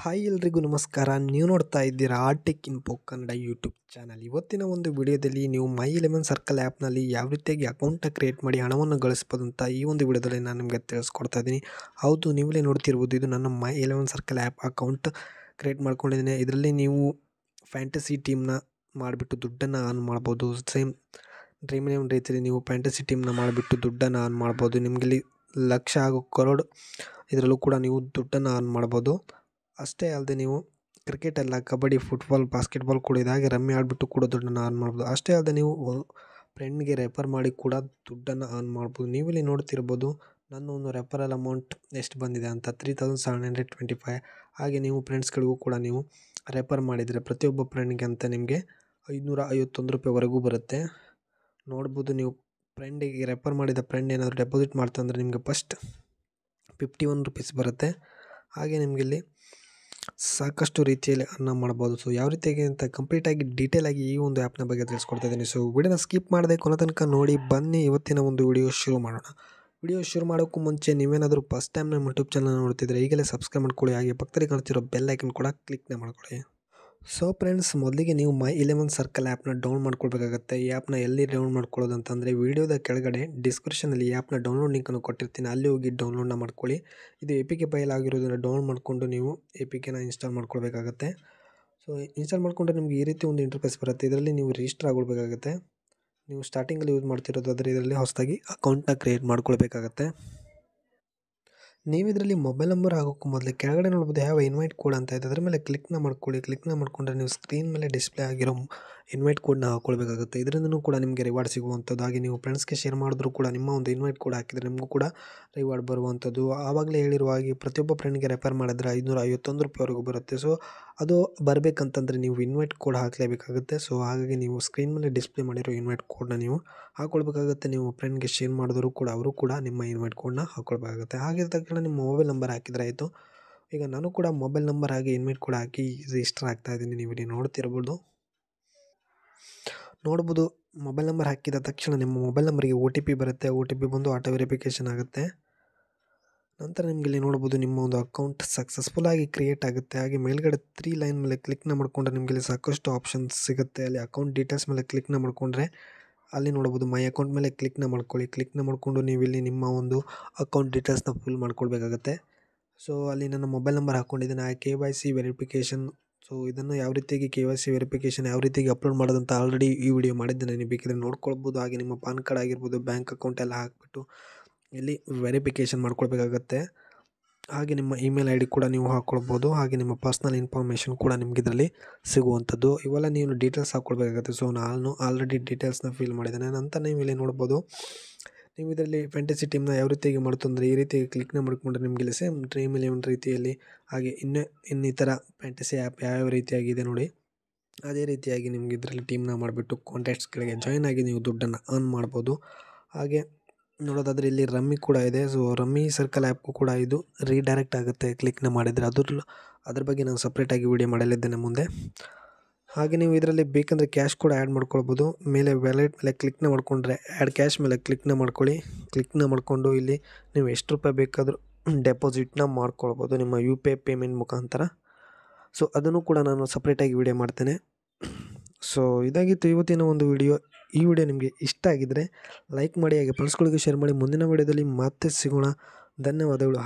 hi ಎಲ್ರಿಗೂ ನಮಸ್ಕಾರ ನೀವು ನೋಡ್ತಾ ಇದ್ದೀರಾ Artic Info Kannada YouTube channel ಇವತ್ತಿನ ಒಂದು ವಿಡಿಯೋದಲ್ಲಿ ನೀವು ಮೈ ಎಲೆವೆನ್ ಸರ್ಕಲ್ ಆ್ಯಪ್ನಲ್ಲಿ ಯಾವ ರೀತಿಯಾಗಿ ಅಕೌಂಟ ಕ್ರಿಯೇಟ್ ಮಾಡಿ ಹಣವನ್ನು ಗಳಿಸ್ಬೋದು ಅಂತ ಈ ಒಂದು ವಿಡಿಯೋದಲ್ಲಿ ನಾನು ನಿಮಗೆ ತಿಳಿಸ್ಕೊಡ್ತಾ ಇದ್ದೀನಿ ಹೌದು ನೀವೇ ನೋಡ್ತಿರ್ಬೋದು ಇದು ನನ್ನ My Eleven Circle app account create ಮಾಡ್ಕೊಂಡಿದ್ದೀನಿ ಇದರಲ್ಲಿ ನೀವು ಫ್ಯಾಂಟಸಿ ಟೀಮ್ನ ಮಾಡಿಬಿಟ್ಟು ದುಡ್ಡನ್ನು ಆನ್ ಮಾಡ್ಬೋದು ಸೇಮ್ ಡ್ರೀಮ್ ನೇಮ್ ರೀತಿಯಲ್ಲಿ ನೀವು ಫ್ಯಾಂಟಸಿ ಟೀಮ್ನ ಮಾಡಿಬಿಟ್ಟು ದುಡ್ಡನ್ನು ಆನ್ ಮಾಡ್ಬೋದು ನಿಮಗೆ ಲಕ್ಷ ಹಾಗೂ ಕರೋಡ್ ಇದರಲ್ಲೂ ಕೂಡ ನೀವು ದುಡ್ಡನ್ನು ಆನ್ ಮಾಡ್ಬೋದು ಅಷ್ಟೇ ಅಲ್ಲದೆ ನೀವು ಕ್ರಿಕೆಟ್ ಅಲ್ಲ ಕಬಡ್ಡಿ ಫುಟ್ಬಾಲ್ ಬಾಸ್ಕೆಟ್ಬಾಲ್ ಕೂಡ ಹಾಗೆ ರಮ್ಮಿ ಆಡಿಬಿಟ್ಟು ಕೂಡ ದುಡ್ಡನ್ನು ಅರ್ನ್ ಮಾಡ್ಬೋದು ಅಷ್ಟೇ ಅಲ್ಲದೆ ನೀವು ಫ್ರೆಂಡ್ಗೆ ರೆಫರ್ ಮಾಡಿ ಕೂಡ ದುಡ್ಡನ್ನು ಅರ್ನ್ ಮಾಡ್ಬೋದು ನೀವಿಲ್ಲಿ ನೋಡ್ತಿರ್ಬೋದು ನನ್ನ ಒಂದು ರೆಫರಲ್ ಅಮೌಂಟ್ ಎಷ್ಟು ಬಂದಿದೆ ಅಂತ three thousand seven hundred twenty five ಹಾಗೆ ನೀವು ಫ್ರೆಂಡ್ಸ್ಗಳಿಗೂ ಕೂಡ ನೀವು ರೆಫರ್ ಮಾಡಿದರೆ ಪ್ರತಿಯೊಬ್ಬ ಫ್ರೆಂಡ್ಗೆ ಅಂತ ನಿಮಗೆ ಐದುನೂರ ಐವತ್ತೊಂದು ರೂಪಾಯಿವರೆಗೂ ಬರುತ್ತೆ ನೋಡ್ಬೋದು ನೀವು ಫ್ರೆಂಡಿಗೆ ರೆಫರ್ ಮಾಡಿದ ಫ್ರೆಂಡ್ ಏನಾದರೂ ಡೆಪಾಸಿಟ್ ಮಾಡ್ತಂದರೆ ನಿಮಗೆ ಫಸ್ಟ್ ಫಿಫ್ಟಿ ಒನ್ ರುಪೀಸ್ ಬರುತ್ತೆ ಹಾಗೆ ನಿಮಗಿಲ್ಲಿ ಸಾಕಷ್ಟು ರೀತಿಯಲ್ಲಿ ಅನ್ನ ಮಾಡ್ಬೋದು ಸೊ ಯಾವ ರೀತಿಯಾಗಿ ಅಂತ ಕಂಪ್ಲೀಟಾಗಿ ಆಗಿ ಈ ಒಂದು ಆ್ಯಪ್ನ ಬಗ್ಗೆ ತಿಳಿಸ್ಕೊಡ್ತಾ ಇದ್ದೀನಿ ಸೊ ವಿಡಿಯೋನ ಸ್ಕಿಪ್ ಮಾಡದೆ ಕೊನೆ ತನಕ ನೋಡಿ ಬನ್ನಿ ಇವತ್ತಿನ ಒಂದು ವಿಡಿಯೋ ಶುರು ಮಾಡೋಣ ವಿಡಿಯೋ ಶುರು ಮಾಡೋಕ್ಕೂ ಮುಂಚೆ ನೀವೇನಾದರೂ ಫಸ್ಟ್ ಟೈಮ್ ನಮ್ಮ ಯೂಟ್ಯೂಬ್ ಚಾನಲ್ ನೋಡ್ತಿದ್ರೆ ಈಗಲೇ ಸಬ್ಸ್ಕ್ರೈಬ್ ಮಾಡ್ಕೊಳ್ಳಿ ಹಾಗೆ ಪಕ್ಕದಲ್ಲಿ ಕಾಣ್ತಿರೋ ಬೆಲ್ ಐಕನ್ ಕೂಡ ಕ್ಲಿಕ್ನ ಮಾಡ್ಕೊಳ್ಳಿ ಸೊ ಫ್ರೆಂಡ್ಸ್ ಮೊದಲಿಗೆ ನೀವು ಮೈ ಇಲೆವೆನ್ ಸರ್ಕಲ್ ಆ್ಯಪ್ನ ಡೌನ್ ಮಾಡ್ಕೊಳ್ಬೇಕಾಗುತ್ತೆ ಈ ಆ್ಯಪ್ನ ಎಲ್ಲಿ ಡೌನ್ಲೋಡ್ ಮಾಡ್ಕೊಳ್ಳೋದು ಅಂತಂದರೆ ವೀಡಿಯೋದ ಕೆಳಗಡೆ ಡಿಸ್ಕ್ರಿಪ್ಷನಲ್ಲಿ ಈ ಆ್ಯಪ್ನ ಡೌನ್ಲೋಡ್ ಲಿಂಕನ್ನು ಕೊಟ್ಟಿರ್ತೀನಿ ಅಲ್ಲಿ ಹೋಗಿ ಡೌನ್ಲೋಡ್ನ ಮಾಡ್ಕೊಳ್ಳಿ ಇದು ಎ ಕೆ ಫೈಲ್ ಆಗಿರೋದನ್ನು ಡೌನ್ಲೋಡ್ ಮಾಡಿಕೊಂಡು ನೀವು ಎ ಕೆನ ಇನ್ಸ್ಟಾಲ್ ಮಾಡ್ಕೊಳ್ಬೇಕಾಗತ್ತೆ ಸೊ ಇನ್ಸ್ಟಾಲ್ ಮಾಡಿಕೊಂಡ್ರೆ ನಿಮಗೆ ಈ ರೀತಿ ಒಂದು ಇಂಟರ್ಫೇಸ್ ಬರುತ್ತೆ ಇದರಲ್ಲಿ ನೀವು ರಿಜಿಸ್ಟರ್ ಆಗೋಳ್ಬೇಕಾಗುತ್ತೆ ನೀವು ಸ್ಟಾರ್ಟಿಂಗಲ್ಲಿ ಯೂಸ್ ಮಾಡ್ತಿರೋದಾದರೆ ಇದರಲ್ಲಿ ಹೊಸದಾಗಿ ಅಕೌಂಟ್ನ ಕ್ರಿಯೇಟ್ ಮಾಡ್ಕೊಳ್ಬೇಕಾಗತ್ತೆ ನೀವು ಇದರಲ್ಲಿ ಮೊಬೈಲ್ ನಂಬರ್ ಹಾಕೋಕ್ಕೂ ಮೊದಲು ಕೆಳಗಡೆ ನೋಡ್ಬೋದು ಯಾವ ಇನ್ವೈಟ್ ಕೋಡ್ ಅಂತ ಇದೆ ಅದರ ಮೇಲೆ ಕ್ಲಿಕ್ನ ಮಾಡ್ಕೊಳ್ಳಿ ಕ್ಲಿಕ್ನ ಮಾಡಿಕೊಂಡ್ರೆ ನೀವು ಸ್ಕ್ರೀನ್ ಮೇಲೆ ಡಿಸ್ಪ್ಲೇ ಆಗಿರೋ ಇನ್ವೈಟ್ ಕೋಡ್ನ ಹಾಕ್ಕೊಳ್ಬೇಕಾಗುತ್ತೆ ಇದರಿಂದನೂ ಕೂಡ ನಿಮಗೆ ರಿವಾರ್ಡ್ ಸಿಗುವಂಥದ್ದು ಹಾಗೆ ನೀವು ಫ್ರೆಂಡ್ಸ್ಗೆ ಶೇರ್ ಮಾಡಿದ್ರು ಕೂಡ ನಿಮ್ಮ ಒಂದು ಇನ್ವೈಟ್ ಕೋಡ್ ಹಾಕಿದರೆ ನಿಮಗೂ ಕೂಡ ರಿವಾರ್ಡ್ ಬರುವಂಥದ್ದು ಆವಾಗಲೇ ಹೇಳಿರುವ ಹಾಗೆ ಪ್ರತಿಯೊಬ್ಬ ಫ್ರೆಂಡ್ಗೆ ರೆಫರ್ ಮಾಡಿದ್ರೆ ಐದುನೂರ ಐವತ್ತೊಂದು ರೂಪಾಯಿವರೆಗೂ ಬರುತ್ತೆ ಸೊ ಅದು ಬರಬೇಕಂತಂದರೆ ನೀವು ಇನ್ವೈಟ್ ಕೋಡ್ ಹಾಕಲೇಬೇಕಾಗುತ್ತೆ ಸೊ ಹಾಗಾಗಿ ನೀವು ಸ್ಕ್ರೀನ್ ಮೇಲೆ ಡಿಸ್ಪ್ಲೇ ಮಾಡಿರೋ ಇನ್ವೈಟ್ ಕೋಡ್ನ ನೀವು ಹಾಕ್ಕೊಳ್ಬೇಕಾಗುತ್ತೆ ನೀವು ಫ್ರೆಂಡ್ಗೆ ಶೇರ್ ಮಾಡಿದ್ರು ಕೂಡ ಅವರು ಕೂಡ ನಿಮ್ಮ ಇನ್ವೈಟ್ ಕೋಡ್ನ ಹಾಕ್ಕೊಳ್ಬೇಕಾಗುತ್ತೆ ಹಾಗೆ ತಕ್ಷಣ ನಿಮ್ಮ ಮೊಬೈಲ್ ನಂಬರ್ ಹಾಕಿದರೆ ಆಯಿತು ಈಗ ನಾನು ಕೂಡ ಮೊಬೈಲ್ ನಂಬರ್ ಆಗಿ ಇನ್ವೈಟ್ ಕೂಡ ಹಾಕಿ ರಿಜಿಸ್ಟರ್ ಆಗ್ತಾ ಇದ್ದೀನಿ ನೀವು ಇಲ್ಲಿ ನೋಡ್ತಿರ್ಬೋದು ನೋಡ್ಬೋದು ಮೊಬೈಲ್ ನಂಬರ್ ಹಾಕಿದ ತಕ್ಷಣ ನಿಮ್ಮ ಮೊಬೈಲ್ ನಂಬರಿಗೆ ಒ ಟಿ ಪಿ ಬರುತ್ತೆ ಒ ಟಿ ಪಿ ಬಂದು ಆಟೋ ವೆರಿಫಿಕೇಷನ್ ಆಗುತ್ತೆ ನಂತರ ನಿಮಗೆ ಇಲ್ಲಿ ನೋಡ್ಬೋದು ನಿಮ್ಮ ಒಂದು ಅಕೌಂಟ್ ಸಕ್ಸಸ್ಫುಲ್ ಆಗಿ ಕ್ರಿಯೇಟ್ ಆಗುತ್ತೆ ಹಾಗೆ ಮೇಲ್ಗಡೆ ತ್ರೀ ಲೈನ್ ಮೇಲೆ ಕ್ಲಿಕ್ನ ಮಾಡಿಕೊಂಡ್ರೆ ನಿಮಗೆ ಇಲ್ಲಿ ಸಾಕಷ್ಟು ಆಪ್ಷನ್ಸ್ ಸಿಗುತ್ತೆ ಅಲ್ಲಿ ಅಕೌಂಟ್ ಡೀಟೇಲ್ಸ್ ಮೇಲೆ ಕ್ಲಿಕ್ನ ಮಾಡಿಕೊಂಡ್ರೆ ಅಲ್ಲಿ ನೋಡ್ಬೋದು ಮೈ ಅಕೌಂಟ್ ಮೇಲೆ ಕ್ಲಿಕ್ನ ಮಾಡ್ಕೊಳ್ಳಿ ಕ್ಲಿಕ್ನ ಮಾಡಿಕೊಂಡು ನೀವು ಇಲ್ಲಿ ನಿಮ್ಮ ಒಂದು ಅಕೌಂಟ್ ಡೀಟೇಲ್ಸ್ನ ಫಿಲ್ ಮಾಡ್ಕೊಳ್ಬೇಕಾಗತ್ತೆ ಸೊ ಅಲ್ಲಿ ನನ್ನ ಮೊಬೈಲ್ ನಂಬರ್ ಹಾಕ್ಕೊಂಡಿದ್ದೀನಿ ಆ K Y C verification so ಇದನ್ನು ಯಾವ ರೀತಿಯಾಗಿ ಕೆ ವೈ ಸಿ ವೆರಿಫಿಕೇಶನ್ ಯಾವ ರೀತಿಯಾಗಿ ಅಪ್ಲೋಡ್ ಮಾಡೋದಂತ ಆಲ್ರೆಡಿ ಈ ವಿಡಿಯೋ ಮಾಡಿದ್ದೇನೆ ನೀವು ಬೇಕಿದ್ರೆ ನೋಡ್ಕೊಳ್ಬೋದು ಹಾಗೆ ನಿಮ್ಮ ಪಾನ್ ಕಾರ್ಡ್ ಆಗಿರ್ಬೋದು ಬ್ಯಾಂಕ್ ಅಕೌಂಟ್ ಎಲ್ಲ ಹಾಕಿಬಿಟ್ಟು ಇಲ್ಲಿ ವೆರಿಫಿಕೇಷನ್ ಮಾಡ್ಕೊಳ್ಬೇಕಾಗತ್ತೆ ಹಾಗೆ ನಿಮ್ಮ ಇಮೇಲ್ ಐ ಡಿ ಕೂಡ ನೀವು ಹಾಕ್ಕೊಳ್ಬೋದು ಹಾಗೆ ನಿಮ್ಮ ಪರ್ಸ್ನಲ್ ಇನ್ಫಾರ್ಮೇಷನ್ ಕೂಡ ನಿಮ್ಗೆ ಇದರಲ್ಲಿ ಸಿಗುವಂಥದ್ದು ಇವೆಲ್ಲ ನೀವು ಡೀಟೇಲ್ಸ್ ಹಾಕ್ಕೊಳ್ಬೇಕಾಗತ್ತೆ ಸೊ ನಾನು ಆಲ್ರೆಡಿ ಡೀಟೇಲ್ಸ್ನ ಫಿಲ್ ಮಾಡಿದ್ದೇನೆ ನಂತರ ನೀವು ಇಲ್ಲಿ ನೋಡ್ಬೋದು ನೀವು ಇದರಲ್ಲಿ ಫ್ಯಾಂಟಸಿ ಟೀಮ್ನ ಯಾವ ರೀತಿಯಾಗಿ ಮಾಡೋದು ಅಂದರೆ ಈ ರೀತಿಯಾಗಿ ಕ್ಲಿಕ್ನ ಮಾಡಿಕೊಂಡ್ರೆ ನಿಮಗೆ ಸೇಮ್ ಡ್ರೀಮ್ ಇಲೆವೆನ್ ರೀತಿಯಲ್ಲಿ ಹಾಗೆ ಇನ್ನೂ ಇನ್ನಿತರ ಫ್ಯಾಂಟಸಿ ಆ್ಯಪ್ ಯಾವ್ಯಾವ ರೀತಿಯಾಗಿದೆ ನೋಡಿ ಅದೇ ರೀತಿಯಾಗಿ ನಿಮಗೆ ಇದರಲ್ಲಿ ಟೀಮ್ನ ಮಾಡಿಬಿಟ್ಟು ಕಾಂಟ್ಯಾಕ್ಟ್ಸ್ಗಳಿಗೆ ಜಾಯ್ನ್ ಆಗಿ ನೀವು ದುಡ್ಡನ್ನು ಅರ್ನ್ ಮಾಡ್ಬೋದು ಹಾಗೆ ನೋಡೋದಾದರೆ ಇಲ್ಲಿ ರಮ್ಮಿ ಕೂಡ ಇದೆ ಸೊ ರಮ್ಮಿ ಸರ್ಕಲ್ ಆ್ಯಪ್ಗೂ ಕೂಡ ಇದು ರೀಡೈರೆಕ್ಟ್ ಆಗುತ್ತೆ ಕ್ಲಿಕ್ನ ಮಾಡಿದರೆ ಅದರಲ್ಲೂ ಅದ್ರ ಬಗ್ಗೆ ನಾನು ಸಪ್ರೇಟಾಗಿ ವೀಡಿಯೋ ಮಾಡಲಿದ್ದೇನೆ ಮುಂದೆ ಹಾಗೆ ನೀವು ಇದರಲ್ಲಿ ಬೇಕಂದರೆ ಕ್ಯಾಶ್ ಕೂಡ ಆ್ಯಡ್ ಮಾಡ್ಕೊಳ್ಬೋದು ಮೇಲೆ ವ್ಯಾಲೆಟ್ ಮೇಲೆ ಕ್ಲಿಕ್ನ ಮಾಡಿಕೊಂಡ್ರೆ ಆ್ಯಡ್ ಕ್ಯಾಶ್ ಮೇಲೆ ಕ್ಲಿಕ್ನ ಮಾಡ್ಕೊಳ್ಳಿ ಕ್ಲಿಕ್ನ ಮಾಡಿಕೊಂಡು ಇಲ್ಲಿ ನೀವು ಎಷ್ಟು ರೂಪಾಯಿ ಬೇಕಾದರೂ ಡೆಪಾಸಿಟ್ನ ಮಾಡ್ಕೊಳ್ಬೋದು ನಿಮ್ಮ ಯು ಪಿ ಐ ಪೇಮೆಂಟ್ ಮುಖಾಂತರ ಸೊ ಅದನ್ನು ಕೂಡ ನಾನು ಸಪ್ರೇಟಾಗಿ ವಿಡಿಯೋ ಮಾಡ್ತೇನೆ ಸೊ ಇದಾಗಿತ್ತು ಇವತ್ತಿನ ಒಂದು ವಿಡಿಯೋ ಈ ವಿಡಿಯೋ ನಿಮಗೆ ಇಷ್ಟ ಆಗಿದ್ದರೆ ಲೈಕ್ ಮಾಡಿ ಹಾಗೆ ಫ್ರೆಂಡ್ಸ್ಗಳಿಗೆ ಶೇರ್ ಮಾಡಿ ಮುಂದಿನ ವಿಡಿಯೋದಲ್ಲಿ ಮತ್ತೆ ಸಿಗೋಣ ಧನ್ಯವಾದಗಳು